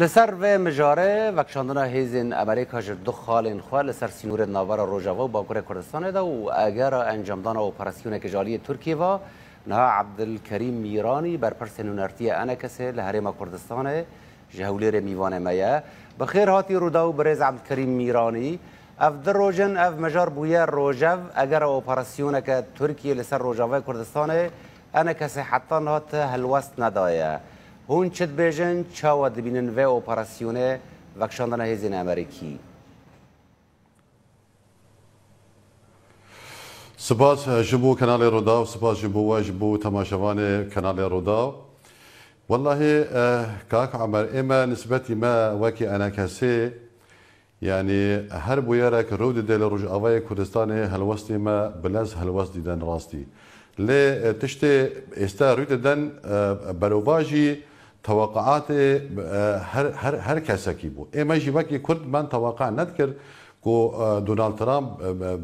لسر و مجاره وکشاندن هیزین امریکا جر دو خالین خواه لسر سینور ناور روژاوا و باکور کردستان دا و اگر انجامدان که کجالی ترکیه و نها عبدالکریم میرانی بر پرس نونرتی کسی لحریم کردستان جهولیر میوان میا بخیر هاتی روداو برز عبدالکریم میرانی اف در روژن اف مجار بویا روژاو اگر اپراسیون که ترکیه لسر روژاوا کردستان انکسه حتی نهات هلوست ندایه هون چت بیژن چاوا دبینن و اپراسیونه وکشاندن هزین امریکی سپاس جبو کانال رودا و سپاس جبو و جبو تماشاوان کانال رودا والله كاك عمر إما نسبتي ما واكي أنا كاسي يعني هر بويرك رود ديال رج أواي كردستاني هلوستي ما بلاز هلوستي دان راستي لي تشتي استا رود دان بروفاجي توقعات هر هر هر کسکی بود اما جیبکی کرد من توقع ندکر کو دونالد ترامپ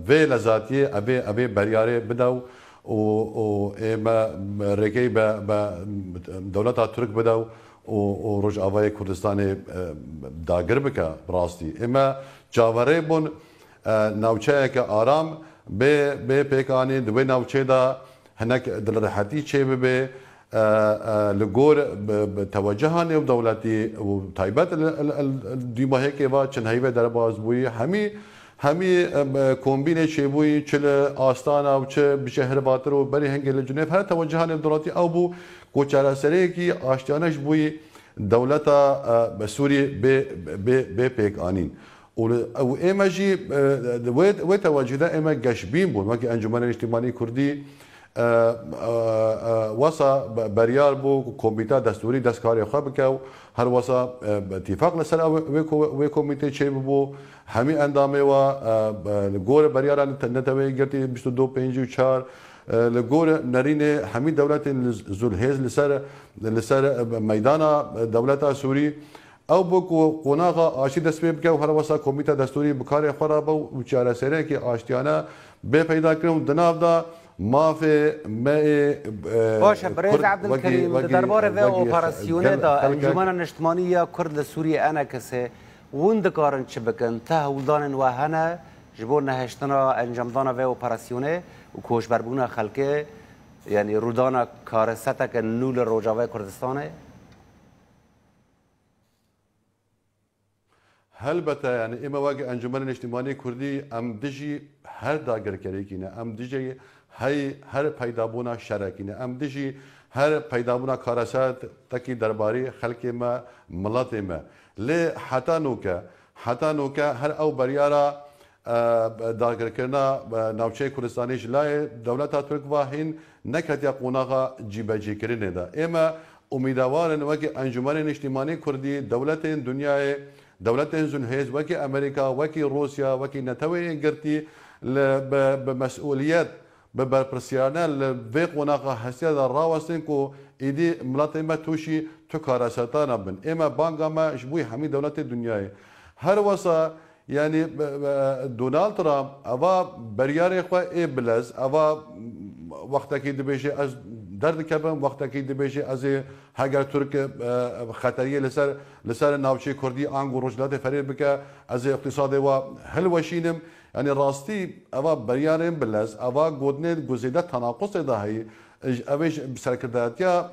وی لذاتی اوی اوی بریاره بدو و و اما رکی به دولت ترک بدو و رج آوای کردستان داگر بکه براستی اما جاوره بون نوچه که آرام به به پیکانی دوی نوچه دا هنک دل راحتی چه به لگور توجه نو دولتی و تایبت دیما هکی و چنهایی به در باز بوی همی همی کمبینه چه بوی چل آستانه و چه بشهر باتر و بری هنگی لجنیف هر توجه نو دولتی او بو کوچه سره کی آشتیانش بوی دولت سوری به به به پیک آنین و ایمه جی و توجه ده ایمه گشبین بود وکی انجمن اجتماعی کردی وسا بریار بو کمیته دستوری دستکاری خو بکاو هر وسا اتفاق لسره و کمیته چی بو همی اندامه و گور بریاران نتوی گرتی 22 54 لګوره نرینه حمید دولت زلهیز لسره لسره میدان دولت سوری او بو قناغه آشی د سبب کې هر وسه کمیته دستوري بکار خراب او چاره سره کې آشتیانه به پیدا کړو د ناو ده ما في باقي باشا بريز عبد الكريم دربار ذا اوبراسيوني دا انجمن النشطمانية كرد لسوريا انا كسي وند كارن شبكن تهولدان وهنا جبور نهشتنا انجمدان ذا اوبراسيوني وكوش بربونا خلقه يعني رودانا كارستك نول روجاوي كردستانه هلبته يعني اما واقع انجمن الاجتماعي كردي ام دجي هر داگر كريكينا ام دجي هی هر پیدابونه شرکینه ام دیجی هر پیدابونه کارسات تکی درباری خلک ما ملت ما لی حتا نوکه حتا نوکه هر او بریارا داگرکردنا ناوچه کردستانی جلای دولت ترک و هین نکتیا قوناغا جیبجی کرنه دا اما امیدوارن وکی انجمن اجتماعی کردی دولت دنیای دولت زنهیز وکی امریکا وکی روسیا وکی نتوی گرتی بمسئولیت بە بەرپرسیانە لە بێ قۆناقە هەستیادا ڕاوەستن و ئیدی مڵاتێمە تووشی تو کارەسەتانە بن ئێمە بانگامەش بووی هەمی دەوڵەتی دنیای هەروەسە ینی دونالد ڕام ئەوە بەریارێ خوا ئێ بلەز ئەوە وەختەکەی دەبێژێ ئەس دەردکەبم وەختەکەی دەبێژێ ئەزێ هەگەر تورک خەتەریە لەسەر لەسەر ناوچەی کوردی ئانگ و ڕۆژلاتی فەرێ بکە ئەزێ اقتصادەوە هەلوەشینم. يعني راستي اوا بريارين بلز اوا گودنه گزيده تناقص ده هي اوش بسرکرداتیا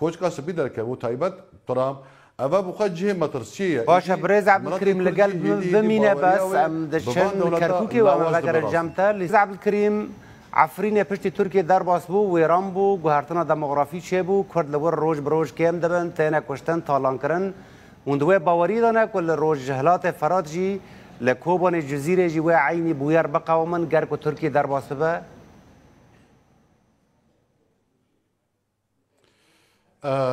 کوچکا سپی درکه و تایبت ترام اوا بخواد جهه مترسیه باشا بريز عبد الكريم لقلب بمينا بس ام دشن كركوكي وام غادر الجمتا لز عبد الكريم عفرین پشتی ترکیه در باس بو ویران بو گوهرتنا دموغرافی چه بو کرد لور روش بروش کم دبن تینه کشتن تالان کرن وندوه باوری دانه کل روش جهلات فراد جی لکوبان جزیره جی و عینی بویر بقومن گرک و ترکی در باسبه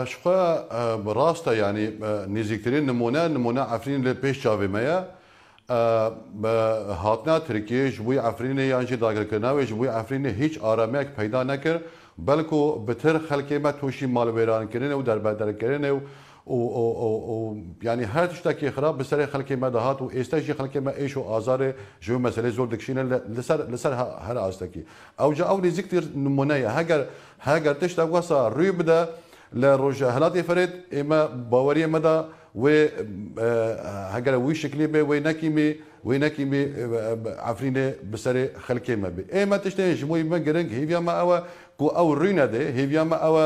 شخوا براسته یعنی نزیکترین نمونه نمونه عفرین لی پیش چاوی میا هاتنا ترکیه جبوی عفرین یعنی چی داگر کرناوی جبوی عفرین هیچ آرامیک پیدا نکر بلکو بتر خلکی ما توشی مال ویران کرنه و در بدر کرنه و و یعنی هر شتێکی خراپ بەسەر خەکی مەداهات و ئێستاشی خەکێ مە ئێش و ئازارێ ژێ مەسلەی زۆر دەکشینە لەسەر هەر ئاستەکی ئەوجا ئەو نزیکتر نمونەیە هەگەر هەگەر تشتا وەسا ڕووی بدە لە ڕۆژە هەلاتی فرێت ئێمە باوەریە مەدا وێ هەگەرە وی شکلی بێ وی نەکیمی وی نەکیمی ئافرینێ بسەرێ خەکێمە بێ ئێمە تشتێ ژمۆی مە گرنگ هیویامە ئەوە کو ئەو ڕووی نەدێ هیویامە ئەوە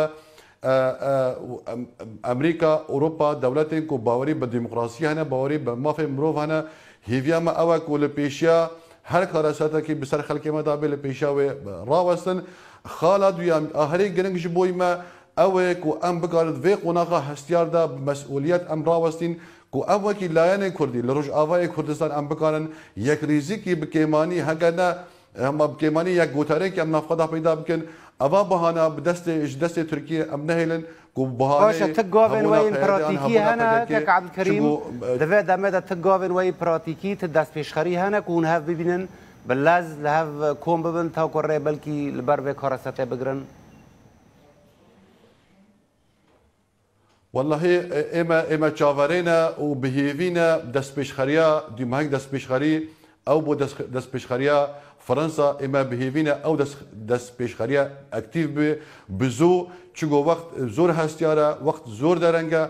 امریکا اروپا دولتین کو باوری به دموکراسی هنه باوری به مافه مروف هنه هیویا ما او کول پیشیا هر کار ساته کی بسر خلک مدابل پیشا و راوستن خالد و اهری گرنگ جبوی ما او کو ام بکارد وی قناقه هستیار دا مسئولیت ام راوستین کو او کی لاین کردی لروج آوای کردستان ام بکارن یک ریزی کی بکیمانی هگنه هم بکیمانی یک گوتره که ام نفقه پیدا بکن ئەوا بەهانا دەستێش دەستێ تورکیە ئەم نهێلن باشە تک گاوێن وی پراتیکی هەنا عبدکەریم دەبێت دەمێدە تک گاوێن وی پراتیکی ت دەست پێشخەری هەنە و هەف ببینن بەلاز لە هەف کۆم ببن تاوکۆڕێ بەلکی لەبەر بێ کارەسەتێ بگرن. والله ئێمە ئێمە چاوەڕێنە و بهێوینە دەستپێشخەریا دیمەک دەستپێشخەری ئەو بۆ دەستپێشخەریە فەەنسا ئێمە بهێوینە ئەو دەستپێشخەریە ئەکتیو بێ بزۆ چگۆ وەخت زۆر هەستیارە وەخت زۆر دەرەنگە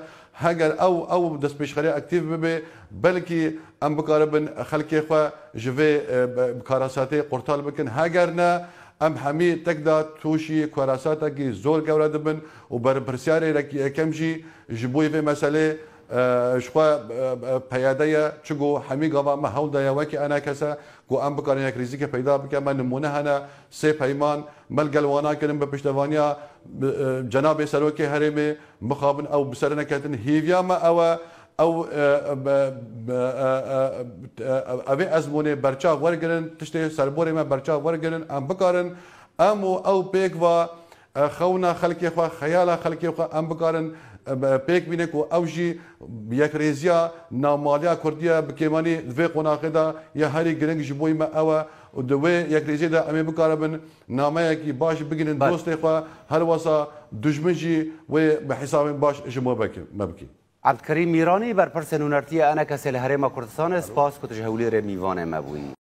هەگەر ئەو ئەو دەستپێشخەریە ئەکتیو ببێ بەلکی ئەم بکارە بن خەلکێخوا ژێ کاراساتی قورتال بکن هەگەرنە، ئەم هەمی تەکدا تووشی کۆراساتەکی زۆر گەورە دەبن و بەرپرسیارێکی یەکەمژی ji بۆی بێ مەسلێ شخوا پیاده چگو همی گاوا ما هول دایوا که انا کسا گو ام بکارن یک ریزی که پیدا بکه من نمونه هنه سه پیمان ملگل وانا کنم به پشتوانیا جناب سروک حرم مخابن او بسرنه کتن هیویا ما او او اوی ازمونه برچا ورگرن تشتی سربوری ما برچا ورگرن ام بکارن ام او پیک و خونا خلقی خوا خیال خلقی خوا ام بکارن پێک بینێک و ئەوژی یەکرێزیە نامالیا کوردیە بکێمانی دوێ قۆناقدا یە هەری گرنگژ بۆیمە ئەوە و دوێ یەکرێزیدا ئەمێ بکارە بن نامەیەکی باش بگرن دۆستێخوا هەروەسا دژمنجی وێ بە حیساابێن باش ژمۆ بکی. عبدکەری میرانی بەرپرسە نونەرتیە ئەنە کەسێ لە هەرێمە کوردستانە سپاس کوتش هەولێرە میوانێ مەبووین.